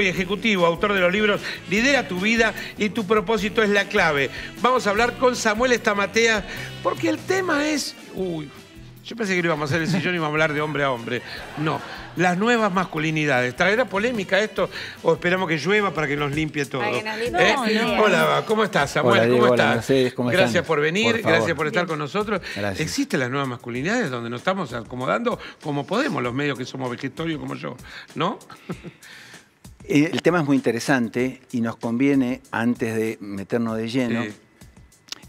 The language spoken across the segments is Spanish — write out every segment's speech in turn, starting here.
y ejecutivo, autor de los libros Lidera tu vida y tu propósito es la clave. Vamos a hablar con Samuel Estamatea porque el tema es... Uy, yo pensé que lo íbamos a hacer el sillón y íbamos a hablar de hombre a hombre. No, las nuevas masculinidades. ¿Traerá polémica esto o esperamos que llueva para que nos limpie todo? ¿Eh? Hola, ¿cómo estás, Samuel? ¿Cómo estás? gracias por venir, gracias por estar con nosotros. Existen las nuevas masculinidades donde nos estamos acomodando como podemos los medios que somos vegetarios como yo, ¿no? Eh, el tema es muy interesante y nos conviene, antes de meternos de lleno,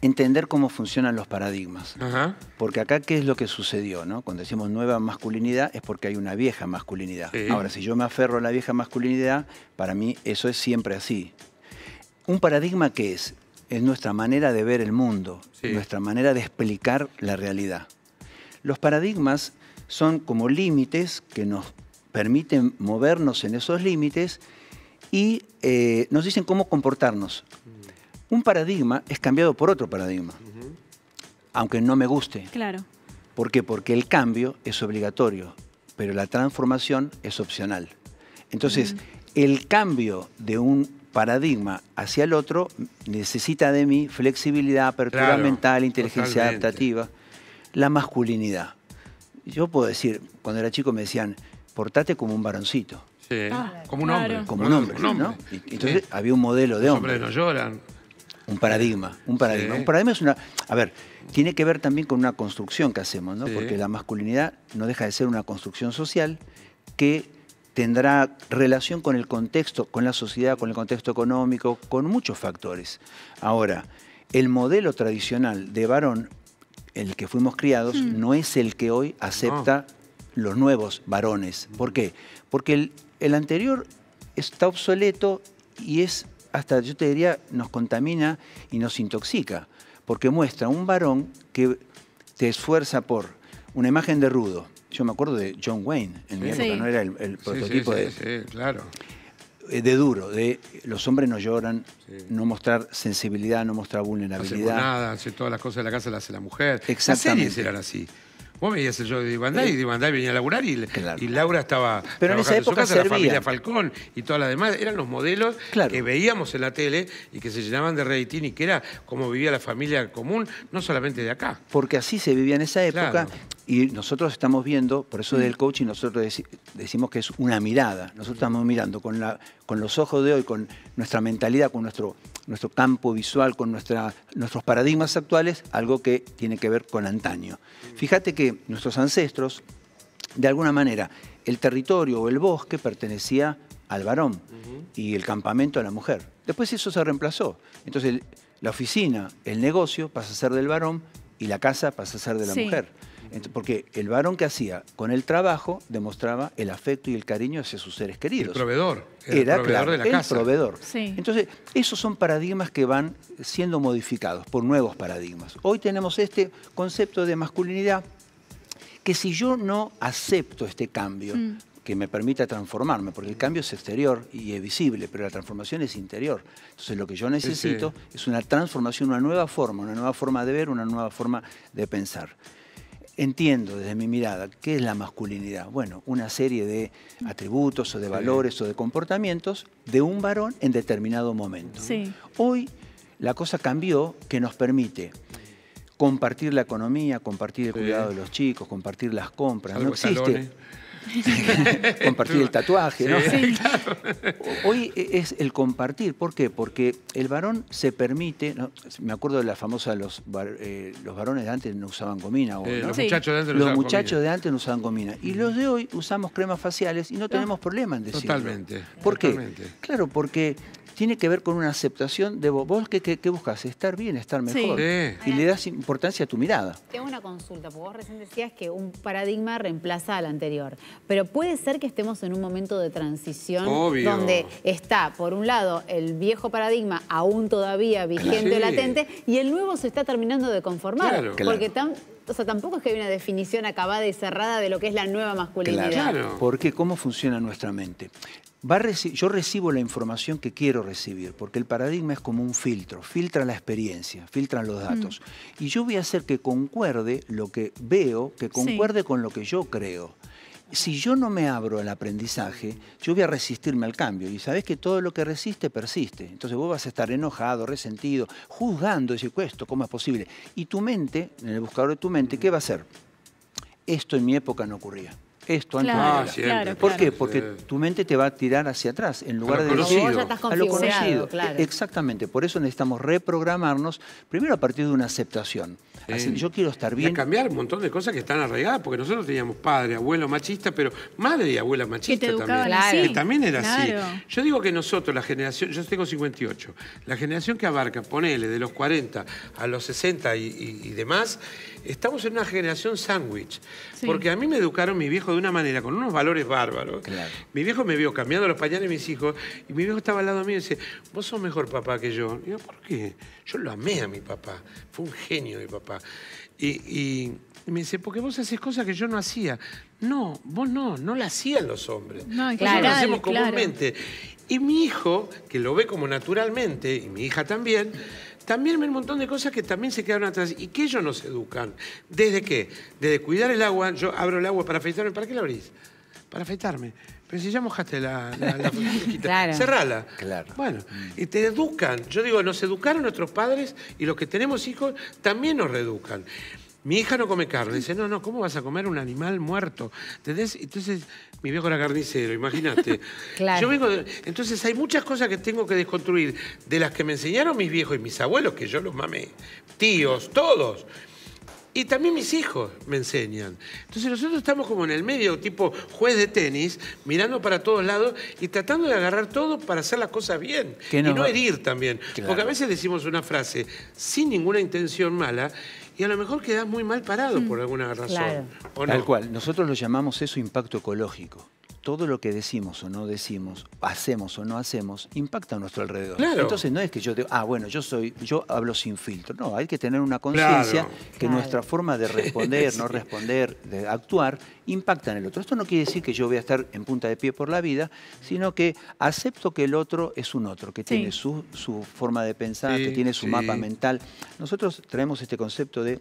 entender cómo funcionan los paradigmas. Porque acá, ¿qué es lo que sucedió? No? Cuando decimos nueva masculinidad es porque hay una vieja masculinidad. Ahora, si yo me aferro a la vieja masculinidad, para mí eso es siempre así. ¿Un paradigma qué es? Es nuestra manera de ver el mundo, nuestra manera de explicar la realidad. Los paradigmas son como límites que nos permiten movernos en esos límites y eh, nos dicen cómo comportarnos. Mm. Un paradigma es cambiado por otro paradigma, aunque no me guste. Claro. ¿Por qué? Porque el cambio es obligatorio, pero la transformación es opcional. Entonces, el cambio de un paradigma hacia el otro necesita de mí flexibilidad, apertura mental, inteligencia adaptativa, la masculinidad. Yo puedo decir, cuando era chico me decían, portate como un varoncito. Sí, ah, como un hombre. Como un hombre, ¿no? Entonces había un modelo de hombre. no lloran. Un paradigma, un paradigma. Un paradigma es una... A ver, tiene que ver también con una construcción que hacemos, ¿no? Porque la masculinidad no deja de ser una construcción social que tendrá relación con el contexto, con la sociedad, con el contexto económico, con muchos factores. Ahora, el modelo tradicional de varón el que fuimos criados hmm. no es el que hoy acepta los nuevos varones. ¿Por qué? Porque el, anterior está obsoleto y es hasta, yo te diría, nos contamina y nos intoxica, porque muestra un varón que te esfuerza por una imagen de rudo. Yo me acuerdo de John Wayne, en mi época no era el, prototipo sí, sí, claro. Eh, de duro, de los hombres no lloran, no mostrar sensibilidad, no mostrar vulnerabilidad. No hace nada, hace todas las cosas de la casa las hace la mujer. Exactamente. eran así. Vos veías el yo de Divandai y Divandai venía a laburar y, Laura estaba Pero en esa época su casa, la familia Falcón y todas las demás. Eran los modelos que veíamos en la tele y que se llenaban de rating y que era como vivía la familia común, no solamente de acá. Porque así se vivía en esa época. Y nosotros estamos viendo, por eso del mm. coaching nosotros decimos que es una mirada. Nosotros estamos mirando con, los ojos de hoy, con nuestra mentalidad, con nuestro, campo visual, con nuestros paradigmas actuales, algo que tiene que ver con antaño. Mm. Fíjate que nuestros ancestros, de alguna manera, el territorio o el bosque pertenecía al varón y el campamento a la mujer. Después eso se reemplazó. Entonces la oficina, el negocio pasa a ser del varón y la casa pasa a ser de la mujer porque el varón que hacía con el trabajo demostraba el afecto y el cariño hacia sus seres queridos. El proveedor. Era, claro, el proveedor. Entonces, esos son paradigmas que van siendo modificados por nuevos paradigmas. Hoy tenemos este concepto de masculinidad que si yo no acepto este cambio, mm. que me permita transformarme, porque el cambio es exterior y es visible, pero la transformación es interior. Entonces lo que yo necesito es una transformación, una nueva forma, una nueva forma de ver, una nueva forma de pensar entiendo desde mi mirada qué es la masculinidad. Bueno, una serie de atributos o de valores o de comportamientos de un varón en determinado momento. Hoy la cosa cambió que nos permite compartir la economía, compartir el cuidado de los chicos, compartir las compras. no existe. compartir el tatuaje, ¿no? Sí, Hoy es el compartir. ¿Por qué? Porque el varón se permite. Me acuerdo de la famosa. Los, eh, los varones de antes no usaban gomina. Eh, los muchachos de antes no usaban Y los de hoy usamos cremas faciales y no tenemos ah. problema en decirlo. Totalmente. ¿Por qué? Claro, porque tiene que ver con una aceptación de vos. ¿Vos qué, buscas? Estar bien, estar mejor. Y le das importancia a tu mirada. Tengo una consulta, porque vos recién decías que un paradigma reemplaza al anterior. Pero puede ser que estemos en un momento de transición donde está, por un lado, el viejo paradigma aún todavía vigente o latente y el nuevo se está terminando de conformar. Porque tan o sea, tampoco es que hay una definición acabada y cerrada de lo que es la nueva masculinidad. Claro. Porque cómo funciona nuestra mente. Va yo recibo la información que quiero recibir, porque el paradigma es como un filtro, filtra la experiencia, filtran los datos. Mm. Y yo voy a hacer que concuerde lo que veo, que concuerde con lo que yo creo si yo no me abro al aprendizaje, yo voy a resistirme al cambio. Y sabes que todo lo que resiste, persiste. Entonces vos vas a estar enojado, resentido, juzgando, decir, pues esto, ¿cómo es posible? Y tu mente, en el buscador de tu mente, ¿qué va a hacer? Esto en mi época no ocurría. Esto antes no ¿Por qué? Porque tu mente te va a tirar hacia atrás en lugar de conocido. a lo conocido. Exactamente. Por eso necesitamos reprogramarnos, primero a partir de una aceptación yo quiero estar bien. Y cambiar un montón de cosas que están arraigadas, porque nosotros teníamos padre, abuelo machista, pero madre y abuela machista te también. Claro. Que también era así. Yo digo que nosotros, la generación, yo tengo 58, la generación que abarca, ponele, de los 40 a los 60 y, demás, estamos en una generación sándwich. Porque a mí me educaron Mi viejo de una manera, con unos valores bárbaros. Mi viejo me vio cambiando los pañales de mis hijos y mi viejo estaba al lado mío y dice, vos sos mejor papá que yo. Y yo, ¿por qué? Yo lo amé a mi papá. Fue un genio mi papá. Y, me dice, porque vos haces cosas que yo no hacía. No, vos no, no las hacían los hombres. No, claro, lo hacemos comúnmente. Y mi hijo, que lo ve como naturalmente, y mi hija también, también ve un montón de cosas que también se quedaron atrás y que ellos nos educan. ¿Desde qué? Desde cuidar el agua. Yo abro el agua para afeitarme. ¿Para qué la abrís? Para afeitarme pero si ya mojaste la, la, cerrala. Claro. Bueno, y te educan. Yo digo, nos educaron nuestros padres y los que tenemos hijos también nos reeducan. Mi hija no come carne. Dice, no, no, ¿cómo vas a comer un animal muerto? Entonces, mi viejo era carnicero, imagínate. Entonces, hay muchas cosas que tengo que desconstruir de las que me enseñaron mis viejos y mis abuelos, que yo los mamé, tíos, todos. Y también mis hijos me enseñan. Entonces nosotros estamos como en el medio, tipo juez de tenis, mirando para todos lados y tratando de agarrar todo para hacer las cosas bien. Y no herir también. Porque a veces decimos una frase sin ninguna intención mala y a lo mejor queda muy mal parado por mm. alguna razón. Tal cual. Nosotros lo llamamos eso impacto ecológico todo lo que decimos o no decimos, hacemos o no hacemos, impacta a nuestro alrededor. Entonces no es que yo digo, ah, bueno, yo soy, yo hablo sin filtro. No, hay que tener una conciencia que nuestra forma de responder, no responder, de actuar, impacta en el otro. Esto no quiere decir que yo voy a estar en punta de pie por la vida, sino que acepto que el otro es un otro, que tiene su, forma de pensar, que tiene su mapa mental. Nosotros traemos este concepto de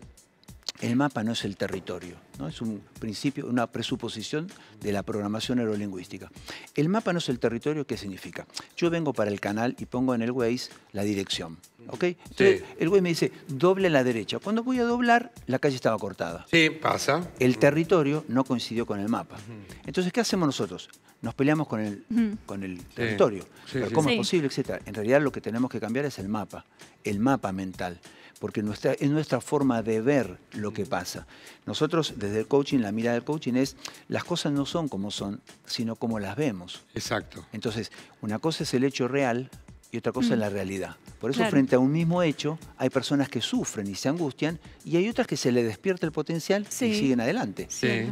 el mapa no es el territorio, ¿no? es un principio, una presuposición de la programación neurolingüística. El mapa no es el territorio, ¿qué significa? Yo vengo para el canal y pongo en el Waze la dirección, ¿ok? el Waze me dice, doble a la derecha. Cuando voy a doblar, la calle estaba cortada. Sí, pasa. El territorio no coincidió con el mapa. Entonces, ¿qué hacemos nosotros? Nos peleamos con el, con el territorio. ¿Cómo es posible, etcétera? En realidad, lo que tenemos que cambiar es el mapa, el mapa mental. Porque nuestra, es nuestra forma de ver lo qué pasa. Nosotros desde el coaching, la mirada del coaching es, las cosas no son como son, sino como las vemos. Exacto. Entonces, una cosa es el hecho real y otra cosa es mm. la realidad. Por eso frente a un mismo hecho hay personas que sufren y se angustian y hay otras que se le despierta el potencial y siguen adelante.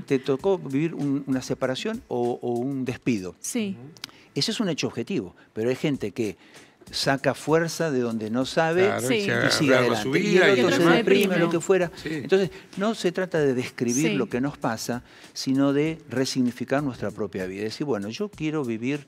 Te tocó vivir una separación o, o un despido. Sí. Ese es un hecho objetivo, pero hay gente que saca fuerza de donde no sabe y sigue adelante. y el se deprime, lo que fuera. Entonces, no se trata de describir lo que nos pasa, sino de resignificar nuestra propia vida. Es decir, bueno, yo quiero vivir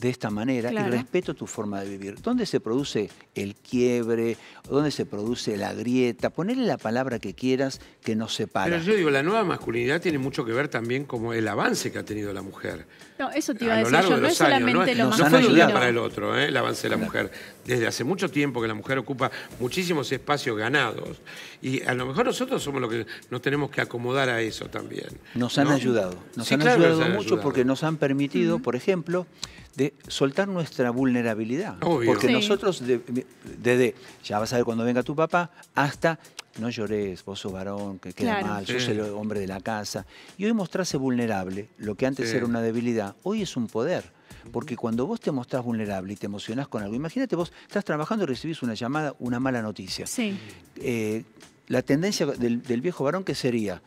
de esta manera y respeto tu forma de vivir. ¿Dónde se produce el quiebre? ¿Dónde se produce la grieta? Ponerle la palabra que quieras que nos separe. Pero yo digo, la nueva masculinidad tiene mucho que ver también con el avance que ha tenido la mujer. No, eso te iba a, decir yo, no es solamente lo más No fue para el otro, ¿eh? el avance de la mujer. Desde hace mucho tiempo que la mujer ocupa muchísimos espacios ganados y a lo mejor nosotros somos los que nos tenemos que acomodar a eso también. Nos han ayudado, nos, han, ayudado mucho porque nos han permitido, por ejemplo, de soltar nuestra vulnerabilidad. Porque nosotros, desde ya vas a ver cuando venga tu papá, hasta no llores, vos sos varón, que queda mal, yo el hombre de la casa. Y hoy mostrarse vulnerable, lo que antes era una debilidad, hoy es un poder. Porque cuando vos te mostrás vulnerable y te emocionás con algo, imagínate vos, estás trabajando y recibís una llamada, una mala noticia. Sí. Eh, la tendencia del, viejo varón que sería,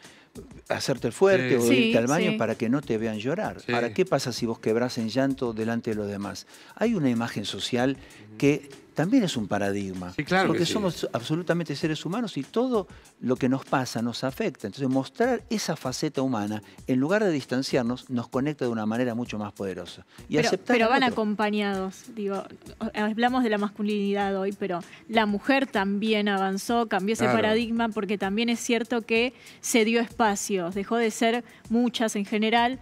hacerte el fuerte o irte al baño para que no te vean llorar. ¿para ¿qué pasa si vos quebrás en llanto delante de los demás? Hay una imagen social que también es un paradigma. porque somos absolutamente seres humanos y todo lo que nos pasa nos afecta. Entonces, mostrar esa faceta humana, en lugar de distanciarnos, nos conecta de una manera mucho más poderosa. Y pero, van acompañados, digo, hablamos de la masculinidad hoy, pero la mujer también avanzó, cambió ese paradigma, porque también es cierto que se dio espacios, dejó de ser muchas en general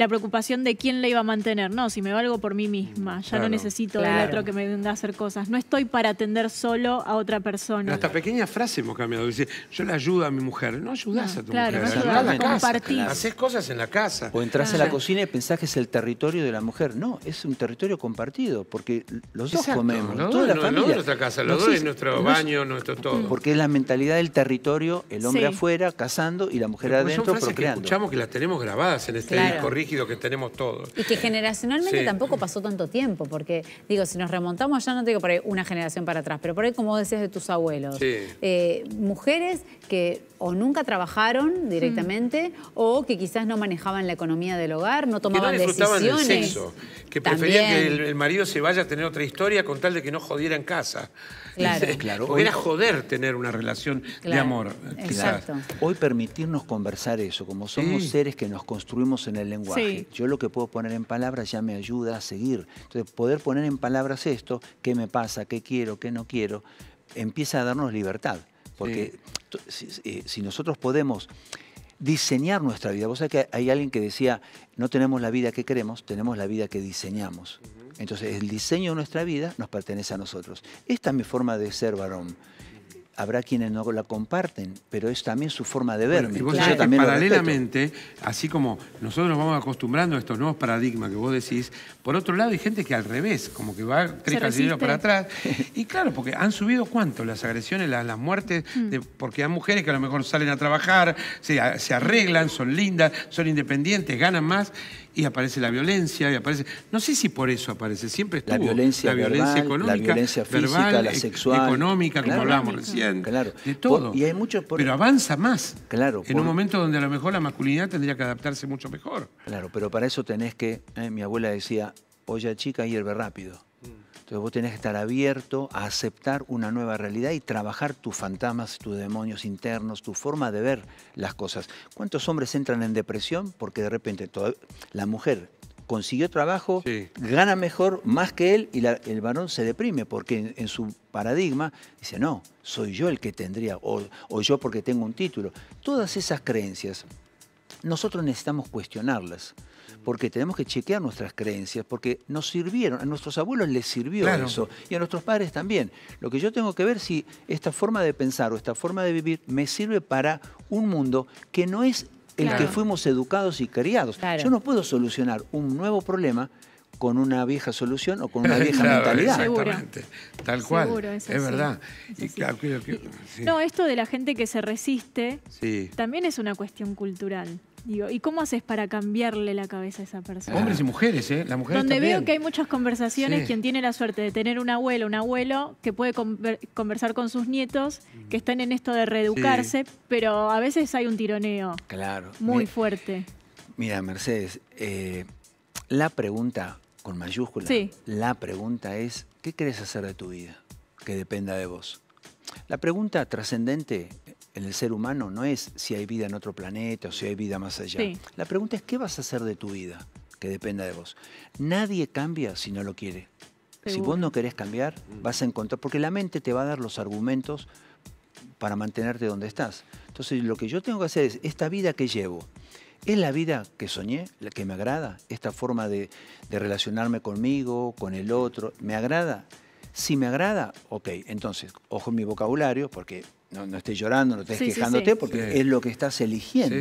la preocupación de quién la iba a mantener. No, si me valgo por mí misma, ya no necesito el otro que me venga a hacer cosas. No estoy para atender solo a otra persona. Hasta pequeña frase hemos cambiado. Dice, yo le ayudo a mi mujer. No ayudas a tu claro, mujer. No ayudás, Haces cosas en la casa. O entras a la cocina y pensás que es el territorio de la mujer. No, es un territorio compartido, porque los dos comemos. toda la no, familia. nuestra casa, los dos es nuestro baño, nuestro todo. Mm. Porque es la mentalidad del territorio, el hombre afuera, cazando y la mujer adentro, Que escuchamos que las tenemos grabadas en este disco, que tenemos todos. Y que generacionalmente tampoco pasó tanto tiempo, porque digo, si nos remontamos ya no te digo por ahí una generación para atrás, pero por ahí como decías de tus abuelos, eh, mujeres que o nunca trabajaron mm. directamente o que quizás no manejaban la economía del hogar, no tomaban que decisiones. que preferían que el, marido se vaya a tener otra historia con tal de que no jodiera en casa. Claro. era joder tener una relación de amor. Hoy permitirnos conversar eso, como somos seres que nos construimos en el lenguaje. Yo lo que puedo poner en palabras ya me ayuda a seguir. Entonces, poder poner en palabras esto, qué me pasa, qué quiero, qué no quiero, empieza a darnos libertad. Porque eh, si, nosotros podemos diseñar nuestra vida, vos sabés que hay alguien que decía, no tenemos la vida que queremos, tenemos la vida que diseñamos. Entonces el diseño de nuestra vida nos pertenece a nosotros. Esta es mi forma de ser varón habrá quienes no la comparten, pero es también su forma de verme. y vos también paralelamente, así como nosotros nos vamos acostumbrando a estos nuevos paradigmas que vos decís, por otro lado hay gente que al revés, como que va tres para atrás. Y claro, porque han subido cuánto las agresiones, las, muertes, mm. porque hay mujeres que a lo mejor salen a trabajar, se arreglan, son lindas, son independientes, ganan más y aparece la violencia, y aparece. No sé si por eso aparece, siempre estuvo. La violencia, la violencia económica, la violencia física, la e- sexual. Económica, como hablábamos recién. Claro. De todo. y hay mucho Pero avanza más. Claro. En un momento donde a lo mejor la masculinidad tendría que adaptarse mucho mejor. Claro, pero para eso tenés que. Eh, mi abuela decía, olla chica y hierve rápido. Entonces vos tenés que estar abierto a aceptar una nueva realidad y trabajar tus fantasmas, tus demonios internos, tu forma de ver las cosas. ¿Cuántos hombres entran en depresión porque de repente la mujer consiguió trabajo, gana mejor, más que él, y el varón se deprime porque en, su paradigma dice, no, soy yo el que tendría, o yo porque tengo un título. Todas esas creencias, nosotros necesitamos cuestionarlas porque tenemos que chequear nuestras creencias, porque nos sirvieron, a nuestros abuelos les sirvió eso, y a nuestros padres también. Lo que yo tengo que ver si esta forma de pensar o esta forma de vivir me sirve para un mundo que no es el que fuimos educados y criados. Yo no puedo solucionar un nuevo problema con una vieja solución o con una vieja mentalidad. Exactamente, tal cual. es verdad. No, esto de la gente que se resiste también es una cuestión cultural. ¿y cómo haces para cambiarle la cabeza a esa persona? Hombres y mujeres, ¿eh? Las Donde veo que hay muchas conversaciones, quien tiene la suerte de tener un abuelo, un abuelo que puede conversar con sus nietos, que están en esto de reeducarse, pero a veces hay un tironeo. Claro. Muy fuerte. Mira, Mercedes, eh, la pregunta con mayúsculas, sí. la pregunta es, ¿qué querés hacer de tu vida que dependa de vos? La pregunta trascendente en el ser humano no es si hay vida en otro planeta o si hay vida más allá. La pregunta es qué vas a hacer de tu vida, que dependa de vos. Nadie cambia si no lo quiere. Si vos no querés cambiar, mm. vas a encontrar, porque la mente te va a dar los argumentos para mantenerte donde estás. Entonces lo que yo tengo que hacer es, esta vida que llevo, ¿Es la vida que soñé, la que me agrada? ¿Esta forma de, relacionarme conmigo, con el otro, me agrada? Si me agrada, ok, entonces, ojo en mi vocabulario, porque no, estés llorando, no estés quejándote, porque es lo que estás eligiendo.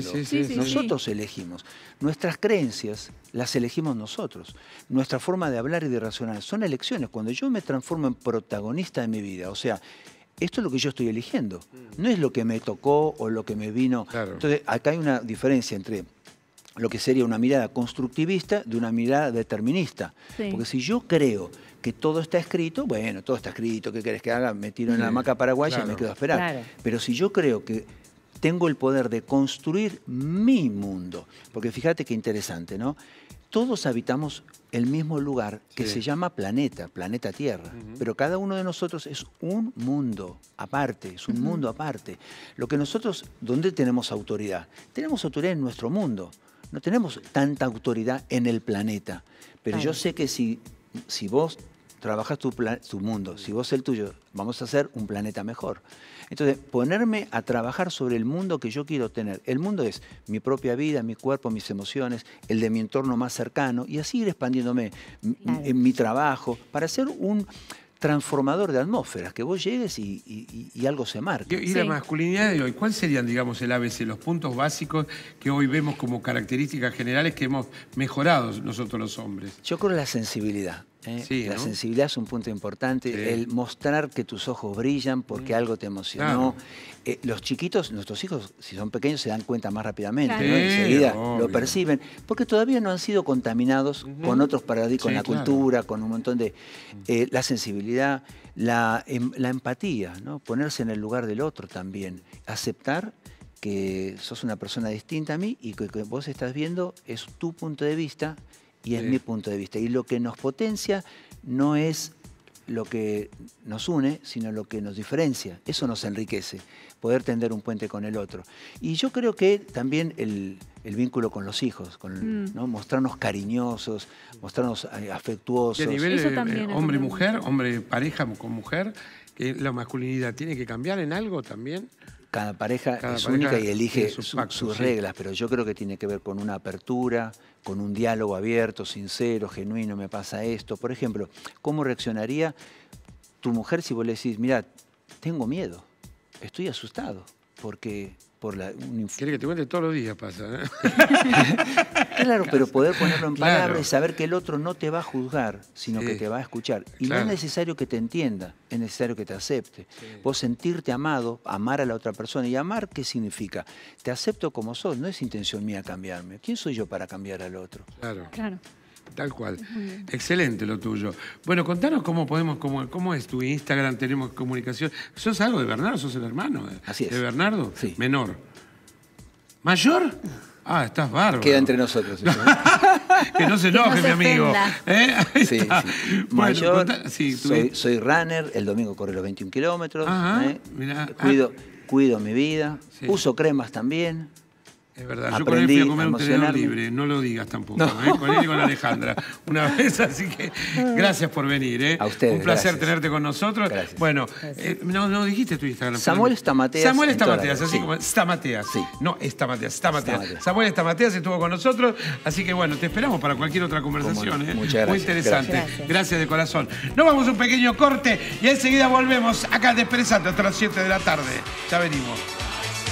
nosotros elegimos. Nuestras creencias las elegimos nosotros. Nuestra forma de hablar y de razonar son elecciones. Cuando yo me transformo en protagonista de mi vida, o sea, esto es lo que yo estoy eligiendo, mm. no es lo que me tocó o lo que me vino. Entonces, acá hay una diferencia entre lo que sería una mirada constructivista de una mirada determinista. Porque si yo creo que todo está escrito, bueno, todo está escrito, ¿qué querés que haga? Me tiro en la hamaca paraguaya y me quedo a esperar. Pero si yo creo que tengo el poder de construir mi mundo, porque fíjate qué interesante, ¿no? Todos habitamos el mismo lugar que se llama planeta, planeta Tierra, pero cada uno de nosotros es un mundo aparte, es un mundo aparte. Lo que nosotros, ¿dónde tenemos autoridad? Tenemos autoridad en nuestro mundo. No tenemos tanta autoridad en el planeta, pero yo sé que si, si vos trabajas tu, tu, mundo, si vos el tuyo, vamos a hacer un planeta mejor. Entonces, ponerme a trabajar sobre el mundo que yo quiero tener. El mundo es mi propia vida, mi cuerpo, mis emociones, el de mi entorno más cercano, y así ir expandiéndome en mi trabajo, para ser un transformador de atmósferas, que vos llegues y, algo se marque. ¿Y la masculinidad de hoy? ¿Cuáles serían, digamos, el ABC, los puntos básicos que hoy vemos como características generales que hemos mejorado nosotros los hombres? Yo creo la sensibilidad. ¿eh? la sensibilidad es un punto importante, el mostrar que tus ojos brillan porque algo te emocionó. Eh, los chiquitos, nuestros hijos, si son pequeños, se dan cuenta más rápidamente, ¿no? enseguida lo perciben, porque todavía no han sido contaminados con otros paradigmas, con la cultura, con un montón de... Eh, la sensibilidad, la, em, empatía, ponerse en el lugar del otro también, aceptar que sos una persona distinta a mí y que vos estás viendo es tu punto de vista y es mi punto de vista. Y lo que nos potencia no es lo que nos une, sino lo que nos diferencia. Eso nos enriquece, poder tender un puente con el otro. Y yo creo que también el, el vínculo con los hijos, con, mm. ¿no? mostrarnos cariñosos, mostrarnos eh, afectuosos. Y a nivel hombre-mujer, eh, hombre-pareja con mujer, que la masculinidad tiene que cambiar en algo también cada pareja es única y elige sus reglas, pero yo creo que tiene que ver con una apertura, con un diálogo abierto, sincero, genuino, me pasa esto. Por ejemplo, ¿cómo reaccionaría tu mujer si vos le decís, mira, tengo miedo, estoy asustado, porque por la... Quiere que te cuente todos los días pasa. ¿eh? claro, pero poder ponerlo en palabras y saber que el otro no te va a juzgar, sino que te va a escuchar. Y no es necesario que te entienda, es necesario que te acepte. Vos sentirte amado, amar a la otra persona. ¿Y amar qué significa? Te acepto como sos, no es intención mía cambiarme. ¿Quién soy yo para cambiar al otro? claro. Tal cual. Excelente lo tuyo. Bueno, contanos cómo podemos, cómo, cómo es tu Instagram, tenemos comunicación. ¿Sos algo de Bernardo? ¿Sos el hermano? De, Así Bernardo? Sí. Menor. ¿Mayor? Ah, estás bárbaro. Queda entre nosotros. ¿eh? que no se enoje, mi amigo. Eh, sí, Mayor, soy, runner, el domingo corro los 21 kilómetros. Eh. Ah. Cuido, cuido mi vida. Uso cremas también. Es verdad, yo con él fui a comer un tenedor libre, no lo digas tampoco, ¿eh? con él y con Alejandra. Una vez, así que gracias por venir. ¿eh? A ustedes. Un placer tenerte con nosotros. Bueno, eh, no, no, dijiste tu Instagram. Samuel Stamateas. Samuel Stamateas, así como Stamateas. Sí. No, Mateas, Está Mateas. Samuel Stamateas estuvo con nosotros, así que bueno, te esperamos para cualquier otra conversación. ¿eh? Muy interesante. Gracias. de corazón. Nos vamos a un pequeño corte y enseguida volvemos acá de Expresante hasta las 7 de la tarde. Ya venimos.